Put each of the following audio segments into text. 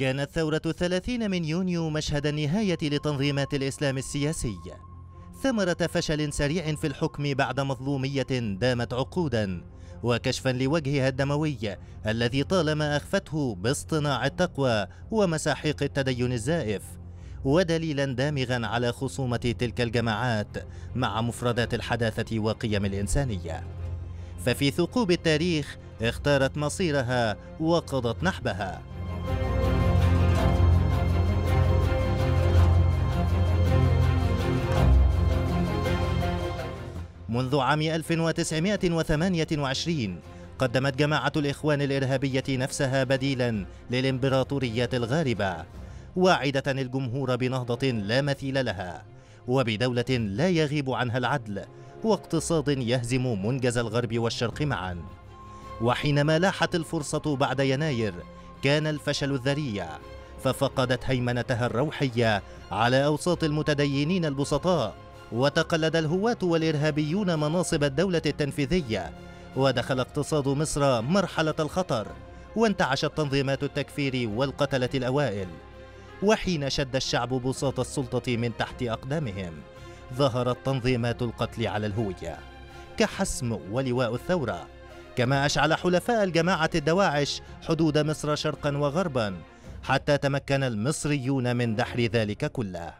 كانت ثورة الثلاثين من يونيو مشهد النهاية لتنظيمات الإسلام السياسي ثمرة فشل سريع في الحكم بعد مظلومية دامت عقودا وكشفا لوجهها الدموي الذي طالما أخفته باصطناع التقوى ومساحيق التدين الزائف ودليلا دامغا على خصومة تلك الجماعات مع مفردات الحداثة وقيم الإنسانية ففي ثقوب التاريخ اختارت مصيرها وقضت نحبها منذ عام 1928 قدمت جماعة الإخوان الإرهابية نفسها بديلا للإمبراطوريات الغاربة واعدة الجمهور بنهضة لا مثيل لها وبدولة لا يغيب عنها العدل واقتصاد يهزم منجز الغرب والشرق معا وحينما لاحت الفرصة بعد يناير كان الفشل الذريع ففقدت هيمنتها الروحية على أوساط المتدينين البسطاء وتقلد الهواة والإرهابيون مناصب الدولة التنفيذية ودخل اقتصاد مصر مرحلة الخطر وانتعشت تنظيمات التكفير والقتلة الأوائل وحين شد الشعب بساط السلطة من تحت أقدامهم ظهرت تنظيمات القتل على الهوية كحسم ولواء الثورة كما أشعل حلفاء الجماعة الدواعش حدود مصر شرقا وغربا حتى تمكن المصريون من دحر ذلك كله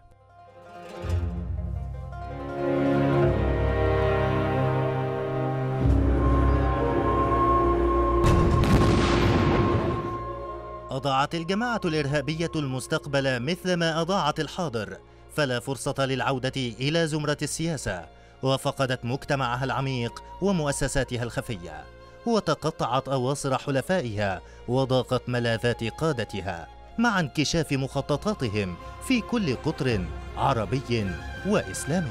أضاعت الجماعة الإرهابية المستقبل مثلما أضاعت الحاضر فلا فرصة للعودة إلى زمرة السياسة وفقدت مجتمعها العميق ومؤسساتها الخفية وتقطعت أواصر حلفائها وضاقت ملاذات قادتها مع انكشاف مخططاتهم في كل قطر عربي وإسلامي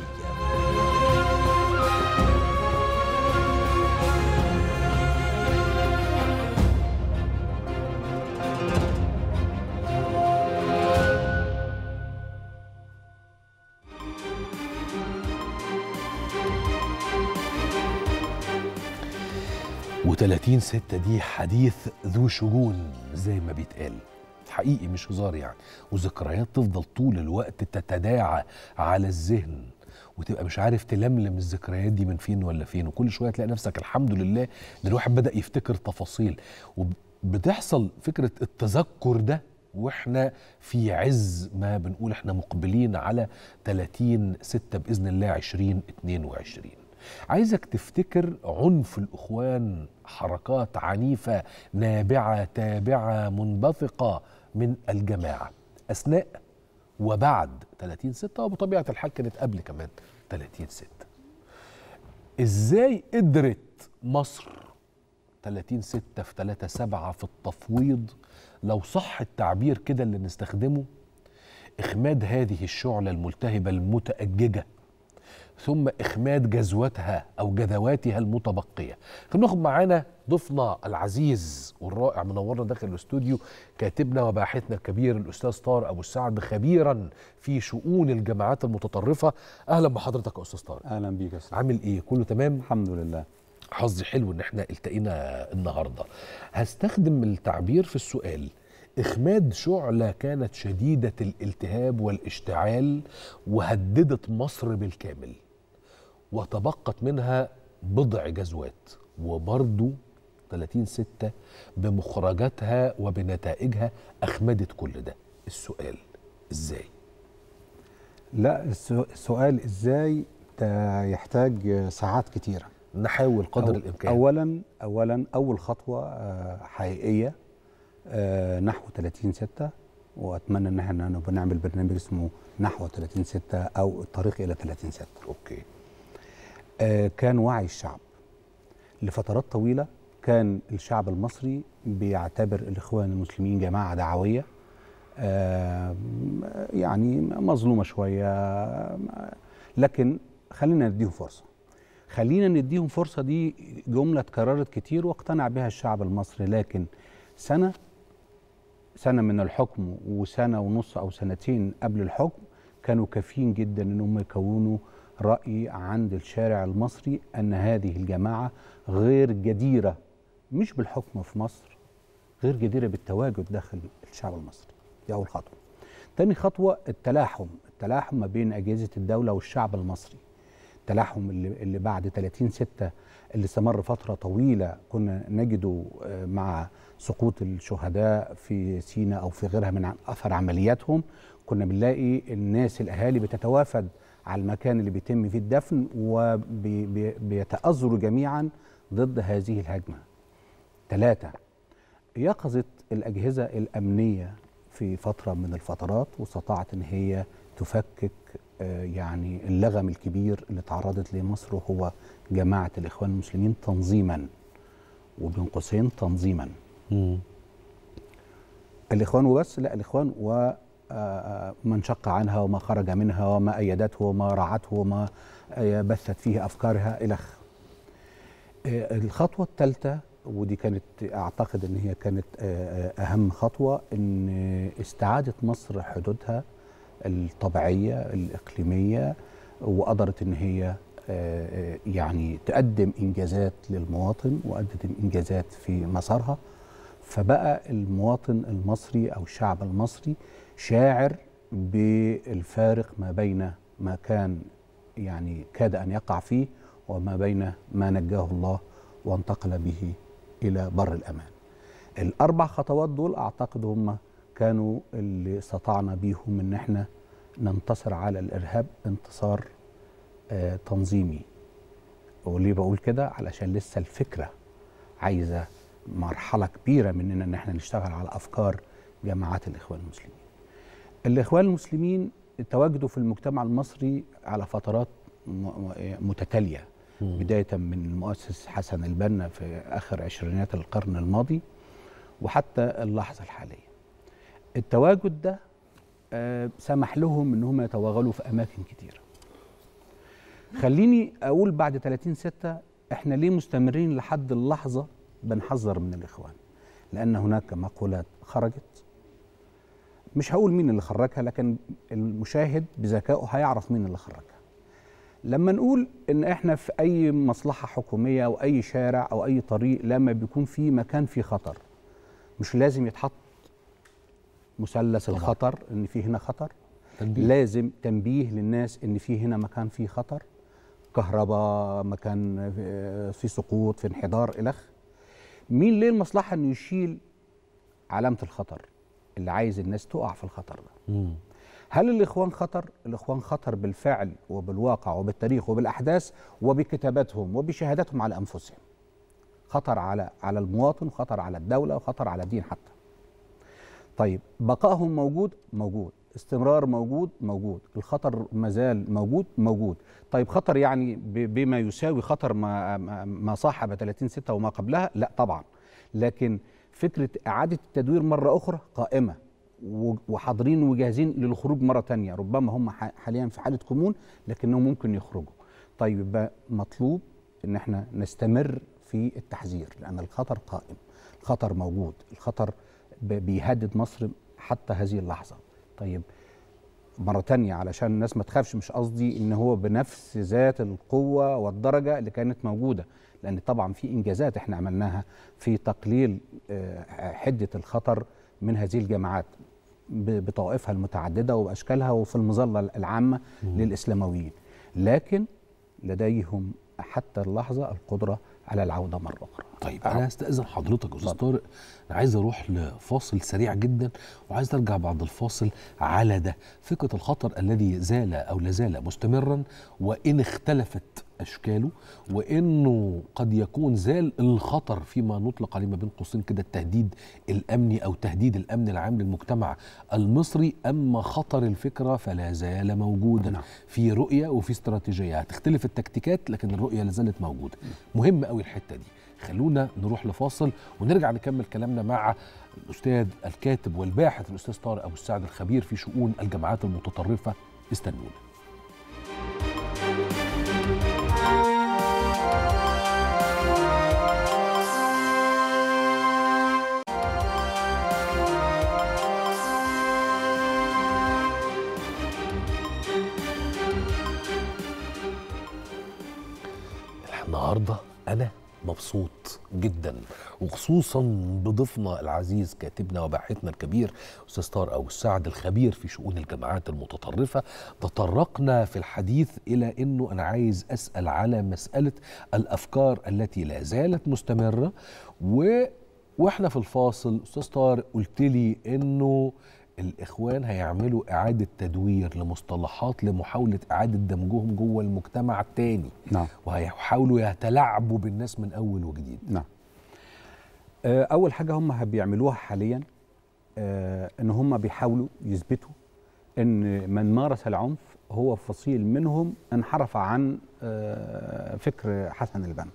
و30 6 دي حديث ذو شجون زي ما بيتقال حقيقي مش هزار يعني وذكريات تفضل طول الوقت تتداعى على الذهن وتبقى مش عارف تلملم الذكريات دي من فين ولا فين وكل شويه تلاقي نفسك الحمد لله ان الواحد بدا يفتكر تفاصيل وبتحصل فكره التذكر ده واحنا في عز ما بنقول احنا مقبلين على 30 6 باذن الله 2022 عايزك تفتكر عنف الإخوان حركات عنيفة نابعة تابعة منبثقة من الجماعة أثناء وبعد 30 6 وبطبيعة الحال كانت قبل كمان 30 6 إزاي قدرت مصر 30 6 في 3 7 في التفويض لو صح التعبير كده اللي نستخدمه إخماد هذه الشعلة الملتهبة المتأججة ثم إخماد جزوتها أو جذواتها المتبقية خلينا ناخد معانا ضيفنا العزيز والرائع منورنا داخل الاستوديو كاتبنا وباحثنا الكبير الأستاذ طارق أبو السعد خبيرا في شؤون الجماعات المتطرفة أهلا بحضرتك يا أستاذ طارق أهلا بيك يا أستاذ عامل إيه كله تمام الحمد لله حظي حلو إن احنا التقينا النهاردة هستخدم التعبير في السؤال إخماد شعلة كانت شديدة الالتهاب والاشتعال وهددت مصر بالكامل وتبقت منها بضع جزوات وبرضو 30 ستة بمخرجاتها وبنتائجها أخمدت كل ده السؤال إزاي؟ لا السؤال إزاي يحتاج ساعات كتيرة نحاول قدر أو الإمكان أولا أولا أول خطوة آه، حقيقية آه، نحو 30 ستة وأتمنى إن احنا نعمل برنامج اسمه نحو 30 ستة أو الطريق إلى 30 ستة أوكي آه، كان وعي الشعب لفترات طويلة كان الشعب المصري بيعتبر الإخوان المسلمين جماعة دعوية آه، يعني مظلومة شوية آه، لكن خلينا نديهم فرصة خلينا نديهم فرصة دي جملة اتكررت كتير واقتنع بها الشعب المصري لكن سنة سنة من الحكم وسنة ونص أو سنتين قبل الحكم كانوا كافيين جدا إن هم يكونوا رأي عند الشارع المصري أن هذه الجماعة غير جديرة مش بالحكم في مصر غير جديرة بالتواجد داخل الشعب المصري دي أول خطوة تاني خطوة التلاحم التلاحم ما بين أجهزة الدولة والشعب المصري التلاحم اللي, اللي بعد 30 ستة اللي استمر فترة طويلة كنا نجده آه، مع سقوط الشهداء في سيناء أو في غيرها من أثر عملياتهم كنا بنلاقي الناس الأهالي بتتوافد على المكان اللي بيتم فيه الدفن وبيتأذروا جميعا ضد هذه الهجمة ثلاثة يقظة الأجهزة الأمنية في فترة من الفترات واستطاعت أن هي تفكك آه، يعني اللغم الكبير اللي تعرضت لمصر وهو جماعة الإخوان المسلمين تنظيما وبين قوسين تنظيما مم. الإخوان وبس لا الإخوان و من انشق عنها وما خرج منها وما أيدته وما رعته وما بثت فيه أفكارها إلخ الخطوة الثالثة ودي كانت أعتقد أن هي كانت آه، آه، أهم خطوة أن استعادة مصر حدودها الطبيعية الإقليمية وقدرت أن هي آه، يعني تقدم إنجازات للمواطن وقدم إنجازات في مسارها فبقى المواطن المصري أو الشعب المصري شاعر بالفارق ما بين ما كان يعني كاد أن يقع فيه وما بين ما نجاه الله وانتقل به إلى بر الأمان الأربع خطوات دول أعتقد هم كانوا اللي استطعنا بيهم أن احنا ننتصر على الإرهاب انتصار آه، تنظيمي وليه بقول كده علشان لسه الفكرة عايزة مرحله كبيره مننا ان احنا نشتغل على افكار جماعات الاخوان المسلمين. الاخوان المسلمين تواجدوا في المجتمع المصري على فترات متتاليه بدايه من المؤسس حسن البنا في اخر عشرينات القرن الماضي وحتى اللحظه الحاليه. التواجد ده آه، سمح لهم ان هم يتوغلوا في اماكن كتيره. خليني اقول بعد 30 6 احنا ليه مستمرين لحد اللحظه بنحذر من الإخوان لأن هناك مقولات خرجت مش هقول مين اللي خرجها لكن المشاهد بذكائه هيعرف مين اللي خرجها لما نقول ان احنا في اي مصلحه حكوميه او اي شارع او اي طريق لما بيكون في مكان فيه خطر مش لازم يتحط مثلث الخطر ان في هنا خطر تنبيه. لازم تنبيه للناس ان في هنا مكان فيه خطر كهرباء مكان آه، في سقوط في انحدار الخ مين ليه المصلحه انه يشيل علامه الخطر اللي عايز الناس تقع في الخطر ده مم. هل الاخوان خطر الاخوان خطر بالفعل وبالواقع وبالتاريخ وبالاحداث وبكتاباتهم وبشهاداتهم على انفسهم خطر على على المواطن وخطر على الدوله وخطر على الدين حتى طيب بقائهم موجود موجود استمرار موجود موجود الخطر مازال موجود موجود طيب خطر يعني بما يساوي خطر ما ما صاحب 30 6 وما قبلها لا طبعا لكن فكره اعاده التدوير مره اخرى قائمه وحاضرين وجاهزين للخروج مره ثانيه ربما هم حاليا في حاله كمون لكنهم ممكن يخرجوا طيب يبقى مطلوب ان احنا نستمر في التحذير لان الخطر قائم الخطر موجود الخطر بيهدد مصر حتى هذه اللحظه طيب مرة تانية علشان الناس ما تخافش مش قصدي ان هو بنفس ذات القوة والدرجة اللي كانت موجودة لان طبعا في انجازات احنا عملناها في تقليل آه، حدة الخطر من هذه الجماعات بطوائفها المتعددة واشكالها وفي المظلة العامة للاسلامويين لكن لديهم حتى اللحظة القدرة على العوده مره اخرى طيب انا استاذن حضرتك استاذ طارق انا عايز اروح لفاصل سريع جدا وعايز ارجع بعد الفاصل على ده فكره الخطر الذي زال او لازال مستمرا وان اختلفت اشكاله وانه قد يكون زال الخطر فيما نطلق عليه ما بين قوسين كده التهديد الامني او تهديد الامن العام للمجتمع المصري اما خطر الفكره فلا زال موجودا نعم. في رؤيه وفي استراتيجيه هتختلف التكتيكات لكن الرؤيه لا زالت موجوده مهم قوي الحته دي خلونا نروح لفاصل ونرجع نكمل كلامنا مع الاستاذ الكاتب والباحث الاستاذ طارق ابو السعد الخبير في شؤون الجماعات المتطرفه استنونا النهارده انا مبسوط جدا وخصوصا بضيفنا العزيز كاتبنا وباحثنا الكبير استاذ طارق ابو السعد الخبير في شؤون الجماعات المتطرفه تطرقنا في الحديث الى انه انا عايز اسال على مساله الافكار التي لا زالت مستمره و واحنا في الفاصل استاذ طارق قلت لي انه الاخوان هيعملوا اعاده تدوير لمصطلحات لمحاوله اعاده دمجهم جوه المجتمع الثاني نعم وهيحاولوا يتلاعبوا بالناس من اول وجديد نعم آه، اول حاجه هم بيعملوها حاليا آه، ان هم بيحاولوا يثبتوا ان من مارس العنف هو فصيل منهم انحرف عن آه، فكر حسن البنا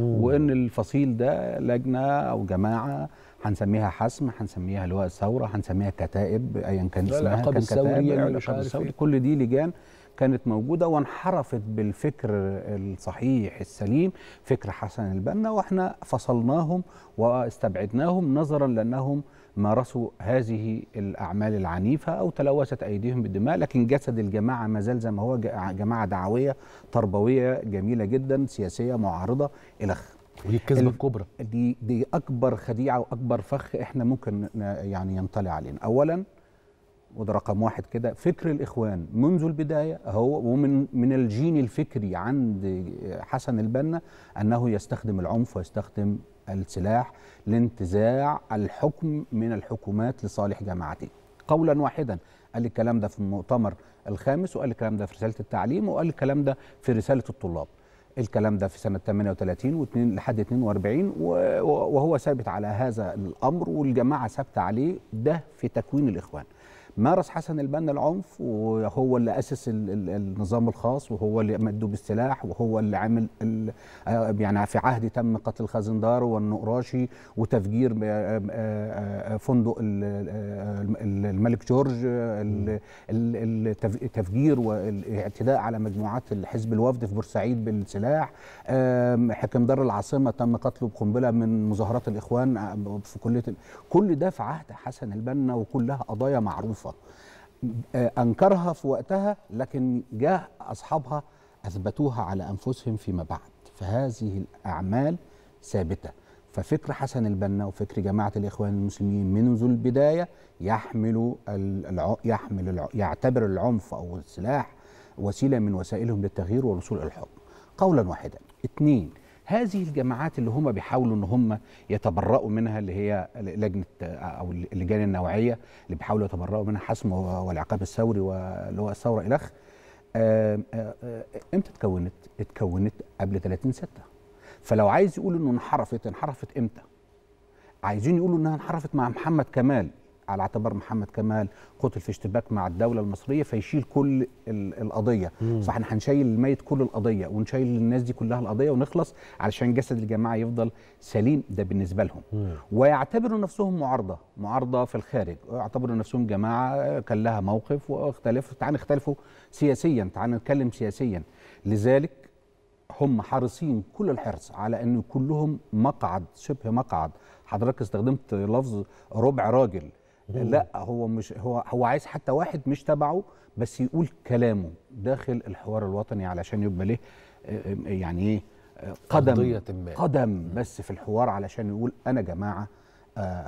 مم. وان الفصيل ده لجنه او جماعه هنسميها حسم هنسميها لواء الثوره هنسميها كتائب ايا كان اسمها كان كتائب الثوري يعني، إيه. كل دي لجان كانت موجوده وانحرفت بالفكر الصحيح السليم فكر حسن البنا واحنا فصلناهم واستبعدناهم نظرا لانهم مارسوا هذه الاعمال العنيفه او تلوثت ايديهم بالدماء لكن جسد الجماعه ما زال زي ما هو جماعه دعويه تربويه جميله جدا سياسيه معارضه الى ودي الكذبه الكبرى دي دي اكبر خديعه واكبر فخ احنا ممكن يعني ينطلي علينا اولا وده رقم واحد كده فكر الإخوان منذ البداية هو ومن من الجين الفكري عند حسن البنا أنه يستخدم العنف ويستخدم السلاح لانتزاع الحكم من الحكومات لصالح جماعته قولا واحدا قال الكلام ده في المؤتمر الخامس وقال الكلام ده في رسالة التعليم وقال الكلام ده في رسالة الطلاب الكلام ده في سنة 38 و لحد 42 وهو ثابت على هذا الأمر والجماعة ثابتة عليه ده في تكوين الإخوان مارس حسن البنا العنف وهو اللي اسس النظام الخاص وهو اللي مده بالسلاح وهو اللي عمل آه، يعني في عهد تم قتل خازندار والنقراشي وتفجير آه، آه، فندق الملك جورج التفجير والاعتداء على مجموعات حزب الوفد في بورسعيد بالسلاح حكم دار العاصمه تم قتله بقنبله من مظاهرات الاخوان في كليه كل ده في عهد حسن البنا وكلها قضايا معروفه الخلافة أنكرها في وقتها لكن جاء أصحابها أثبتوها على أنفسهم فيما بعد فهذه الأعمال ثابتة ففكر حسن البنا وفكر جماعة الإخوان المسلمين منذ البداية يحمل الع... يحمل الع... يعتبر العنف أو السلاح وسيلة من وسائلهم للتغيير والوصول إلى الحكم قولا واحدا اثنين هذه الجماعات اللي هم بيحاولوا ان هم يتبرؤوا منها اللي هي لجنه او اللجان النوعيه اللي بيحاولوا يتبرؤوا منها حسم والعقاب الثوري واللي هو الثوره الخ امتى اتكونت؟ اتكونت قبل 30 6 فلو عايز يقول انه انحرفت انحرفت امتى؟ عايزين يقولوا انها انحرفت مع محمد كمال على اعتبار محمد كمال قتل في اشتباك مع الدوله المصريه فيشيل كل القضيه مم. احنا هنشيل الميت كل القضيه ونشيل الناس دي كلها القضيه ونخلص علشان جسد الجماعه يفضل سليم ده بالنسبه لهم مم. ويعتبروا نفسهم معارضه معارضه في الخارج يعتبروا نفسهم جماعه كان لها موقف واختلف تعال نختلفوا سياسيا تعال نتكلم سياسيا لذلك هم حريصين كل الحرص على ان كلهم مقعد شبه مقعد حضرتك استخدمت لفظ ربع راجل لا هو مش هو هو عايز حتى واحد مش تبعه بس يقول كلامه داخل الحوار الوطني علشان يبقى ليه آه، آه، يعني ايه آه، قدم قدم بس في الحوار علشان يقول انا جماعه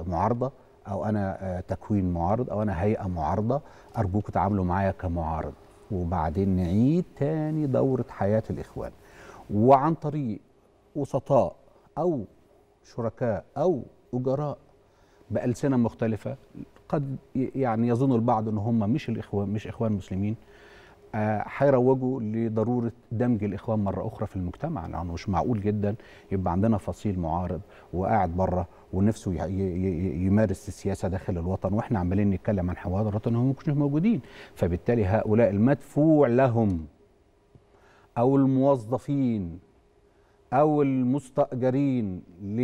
معارضه او انا تكوين معارض او انا هيئه معارضه ارجوكم تعاملوا معايا كمعارض وبعدين نعيد تاني دوره حياه الاخوان وعن طريق وسطاء او شركاء او اجراء بألسنة مختلفة قد يعني يظن البعض ان هم مش الاخوان مش اخوان مسلمين آه، هيروجوا لضروره دمج الاخوان مره اخرى في المجتمع لانه يعني مش معقول جدا يبقى عندنا فصيل معارض وقاعد بره ونفسه يمارس السياسه داخل الوطن واحنا عمالين نتكلم عن حوارات إنهم مش موجودين فبالتالي هؤلاء المدفوع لهم او الموظفين او المستاجرين ل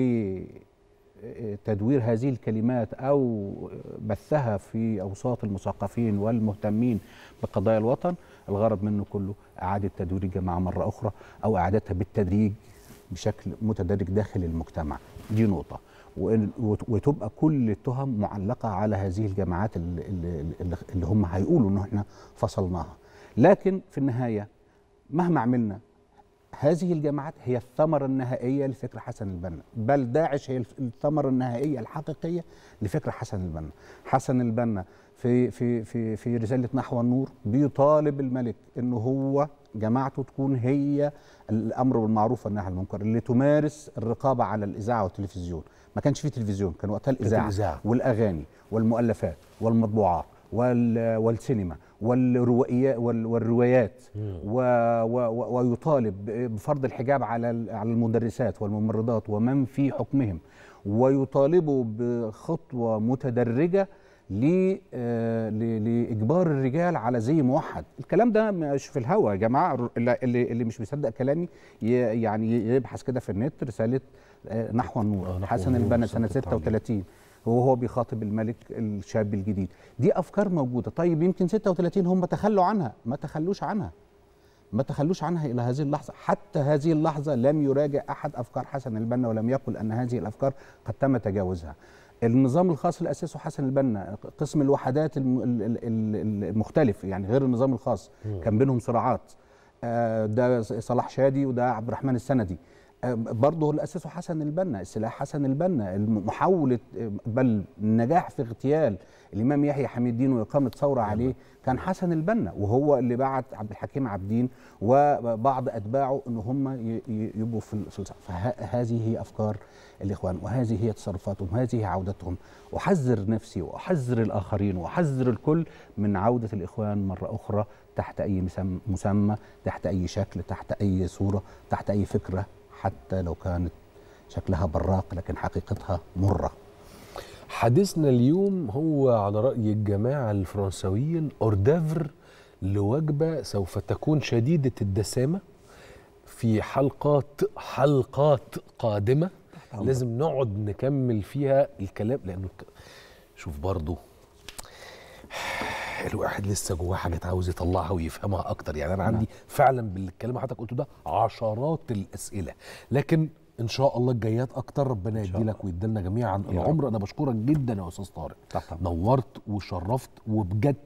تدوير هذه الكلمات أو بثها في أوساط المثقفين والمهتمين بقضايا الوطن الغرض منه كله إعادة تدوير الجماعة مرة أخرى أو إعادتها بالتدريج بشكل متدرج داخل المجتمع دي نقطة وتبقى كل التهم معلقة على هذه الجماعات اللي هم هيقولوا إن إحنا فصلناها لكن في النهاية مهما عملنا هذه الجماعات هي الثمرة النهائية لفكر حسن البنا بل داعش هي الثمرة النهائية الحقيقية لفكر حسن البنا حسن البنا في في في في رسالة نحو النور بيطالب الملك أنه هو جماعته تكون هي الأمر بالمعروف والنهي عن المنكر اللي تمارس الرقابة على الإذاعة والتلفزيون ما كانش في تلفزيون كان وقتها الإذاعة, الإذاعة والأغاني والمؤلفات والمطبوعات والسينما والروايات ويطالب بفرض الحجاب على على المدرسات والممرضات ومن في حكمهم ويطالبوا بخطوة متدرجة آه، لاجبار الرجال على زي موحد الكلام ده مش في الهوا يا جماعه اللي, اللي مش مصدق كلامي يعني يبحث كده في النت رساله آه، نحو النور آه، نحو حسن البنا سنه 36 وهو بيخاطب الملك الشاب الجديد دي افكار موجوده طيب يمكن 36 هم تخلوا عنها ما تخلوش عنها ما تخلوش عنها الى هذه اللحظه حتى هذه اللحظه لم يراجع احد افكار حسن البنا ولم يقل ان هذه الافكار قد تم تجاوزها النظام الخاص اللي اسسه حسن البنا قسم الوحدات المختلف يعني غير النظام الخاص كان بينهم صراعات آه، ده صلاح شادي وده عبد الرحمن السندي برضه اللي اسسه حسن البنا السلاح حسن البنا محاوله بل النجاح في اغتيال الامام يحيى حميد الدين واقامه ثوره نعم. عليه كان حسن البنا وهو اللي بعت عبد الحكيم عبدين وبعض اتباعه ان هم يبقوا في السلطه فهذه هي افكار الاخوان وهذه هي تصرفاتهم وهذه هي عودتهم احذر نفسي واحذر الاخرين واحذر الكل من عوده الاخوان مره اخرى تحت اي مسمى تحت اي شكل تحت اي صوره تحت اي فكره حتى لو كانت شكلها براق لكن حقيقتها مرة حديثنا اليوم هو على رأي الجماعة الفرنسويين أوردافر لوجبة سوف تكون شديدة الدسامة في حلقات حلقات قادمة لازم نقعد نكمل فيها الكلام لأنه شوف برضه الحقيقه الواحد لسه جواه حاجات عاوز يطلعها ويفهمها اكتر يعني انا نعم. عندي فعلا بالكلام حضرتك قلته ده عشرات الاسئله لكن ان شاء الله الجايات اكتر ربنا يديلك ويدلنا جميعا العمر انا بشكرك جدا يا استاذ طارق نورت وشرفت وبجد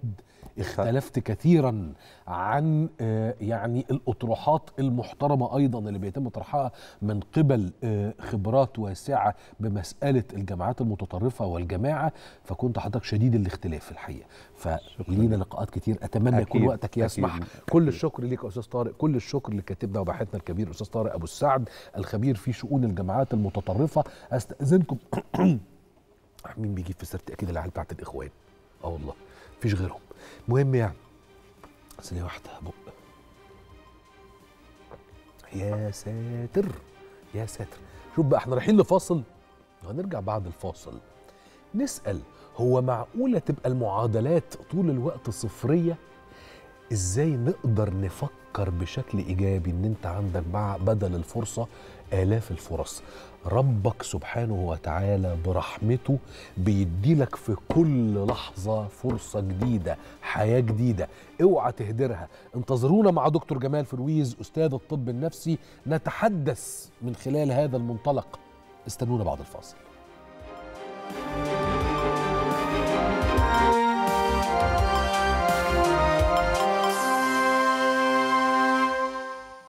اختلفت كثيرا عن آه، يعني الاطروحات المحترمه ايضا اللي بيتم طرحها من قبل آه، خبرات واسعه بمساله الجماعات المتطرفه والجماعه فكنت حضرتك شديد الاختلاف الحقيقه فلينا لقاءات كثير اتمنى يكون وقتك يسمح كل الشكر ليك يا استاذ طارق كل الشكر لكاتبنا وباحثنا الكبير استاذ طارق ابو السعد الخبير في شؤون الجماعات المتطرفه استاذنكم مين بيجيب في سيرتي اكيد العيال بتاعت الاخوان اه والله مفيش غيرهم المهم يعني ثانية واحدة بق يا ساتر يا ساتر شوف بقى احنا رايحين لفاصل هنرجع بعد الفاصل نسأل هو معقولة تبقى المعادلات طول الوقت صفرية؟ ازاي نقدر نفكر بشكل ايجابي ان انت عندك مع بدل الفرصه الاف الفرص ربك سبحانه وتعالى برحمته بيديلك في كل لحظة فرصة جديدة حياة جديدة اوعى تهدرها انتظرونا مع دكتور جمال فرويز أستاذ الطب النفسي نتحدث من خلال هذا المنطلق استنونا بعد الفاصل